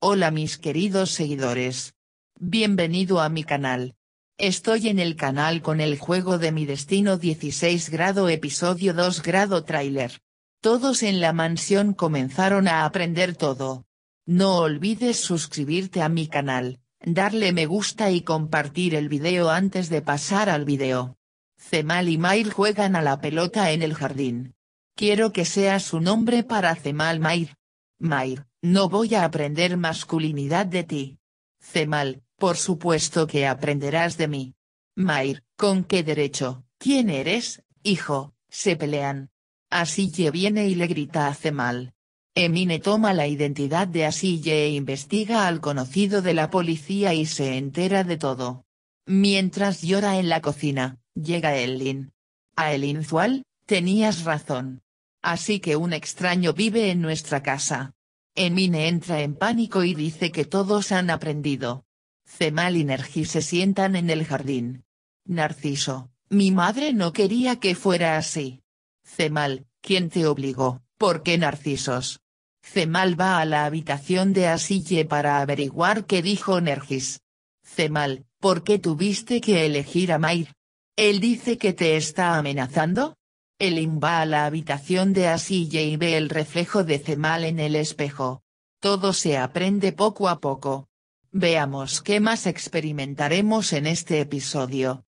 Hola mis queridos seguidores. Bienvenido a mi canal. Estoy en el canal con el juego de mi destino 16 grado episodio 2 grado trailer. Todos en la mansión comenzaron a aprender todo. No olvides suscribirte a mi canal, darle me gusta y compartir el video antes de pasar al video. Cemal y Mair juegan a la pelota en el jardín. Quiero que sea su nombre para Cemal Mair. Mair. No voy a aprender masculinidad de ti. Cemal, por supuesto que aprenderás de mí. Mair, ¿con qué derecho? ¿Quién eres, hijo? Se pelean. Asille viene y le grita a Cemal. Emine toma la identidad de Asille e investiga al conocido de la policía y se entera de todo. Mientras llora en la cocina, llega Elin. A Elin Zual, tenías razón. Así que un extraño vive en nuestra casa. Emine entra en pánico y dice que todos han aprendido. Cemal y Nergis se sientan en el jardín. Narciso, mi madre no quería que fuera así. Cemal, ¿quién te obligó? ¿Por qué Narcisos? Cemal va a la habitación de Asille para averiguar qué dijo Nergis. Cemal, ¿por qué tuviste que elegir a Mayr? Él dice que te está amenazando. Elim va a la habitación de Asille y ve el reflejo de Cemal en el espejo. Todo se aprende poco a poco. Veamos qué más experimentaremos en este episodio.